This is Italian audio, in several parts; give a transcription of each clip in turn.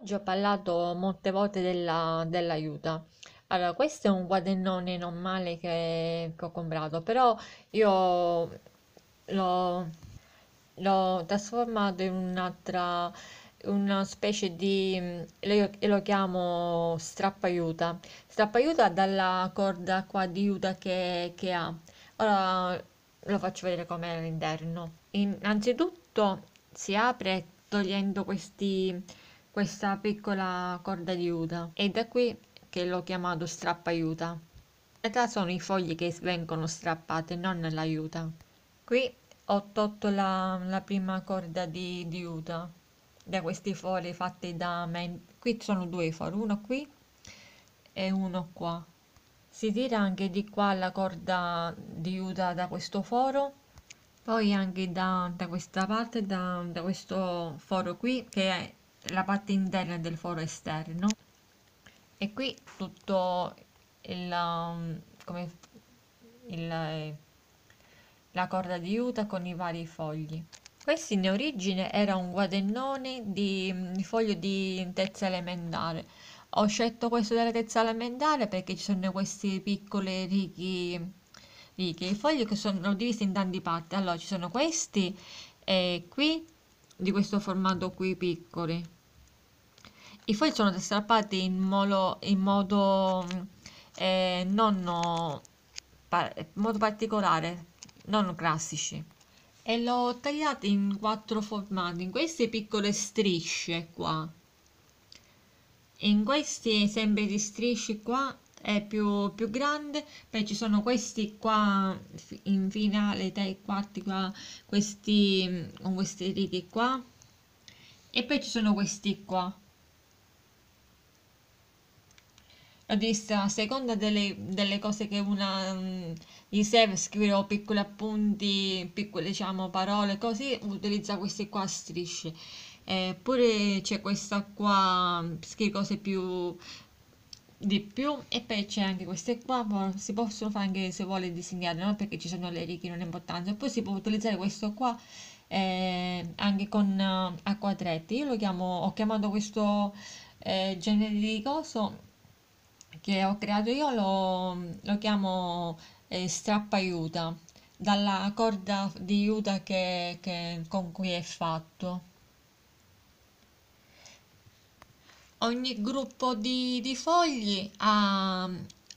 Oggi ho parlato molte volte della, dell'aiuta. Allora, questo è un quadernone non male che, che ho comprato, però io l'ho, trasformato in un'altra una specie di io lo chiamo strappaiuta strappaiuta dalla corda qua di iuta che, che ha ora lo faccio vedere com'è all'interno innanzitutto si apre togliendo questi questa piccola corda di juta è da qui che l'ho chiamato strappaiuta In realtà sono i fogli che vengono strappati, non l'aiuta Qui ho tolto la, la prima corda di, di juta da questi fori fatti da me. Qui sono due fori, uno qui e uno qua. Si tira anche di qua la corda di juta da questo foro poi anche da, da questa parte da, da, questo foro qui che è la parte interna del foro esterno e qui tutto il, um, come, il, eh, la corda di juta con i vari fogli questo in origine era un guadagnone di, mm, di foglio di terza elementare ho scelto questo della terza elementare perché ci sono questi piccoli righi righe i fogli che sono divisi in tanti parti allora ci sono questi e qui di questo formato qui piccoli i fogli sono strappati in, molo, in modo, mm, eh, non, pa, modo particolare, non classici. E l'ho tagliato in quattro formati, in queste piccole strisce qua. In questi sempre di strisce qua è più, più, grande, poi ci sono questi qua in finale dai quarti qua, questi mm, con questi riti qua, e poi ci sono questi qua vista a seconda delle, delle cose che una mh, mm, gli scrive scrivere piccoli appunti, piccole diciamo parole, così utilizza queste qua strisce. Eppure c'è questa qua, scrive cose più di più e poi c'è anche queste qua si possono fare anche se vuole disegnare no? perché ci sono le righe non è importante poi si può utilizzare questo qua eh, anche con uh, a quadretti io lo chiamo ho chiamato questo eh, genere di coso che ho creato io lo, lo chiamo eh, strappa iuta dalla corda di iuta che, che, con cui è fatto ogni gruppo di, di fogli ha,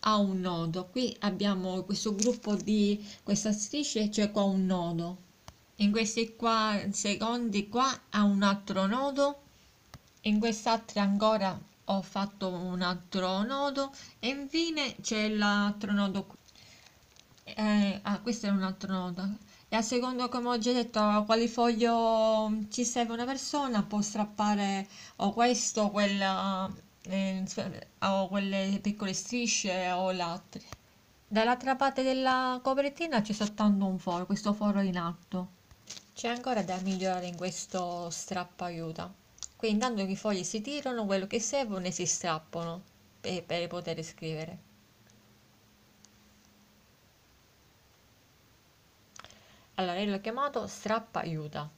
ha un nodo qui abbiamo questo gruppo di questa striscia c'è qua un nodo in questi qua secondi qua ha un altro nodo in quest'altra ancora ho fatto un altro nodo e infine c'è l'altro nodo qui eh, ah questo è un altro nodo e a secondo come ho già detto a quali foglio ci serve una persona può strappare o questo quella eh, o quelle piccole strisce o l'altra dall'altra parte della copertina c'è soltanto un foro questo foro in alto c'è ancora da migliorare in questo strappo aiuta quindi intanto che i fogli si tirano, quello che servono e si strappano per, per poter scrivere. Allora, io l'ho chiamato strappa aiuta.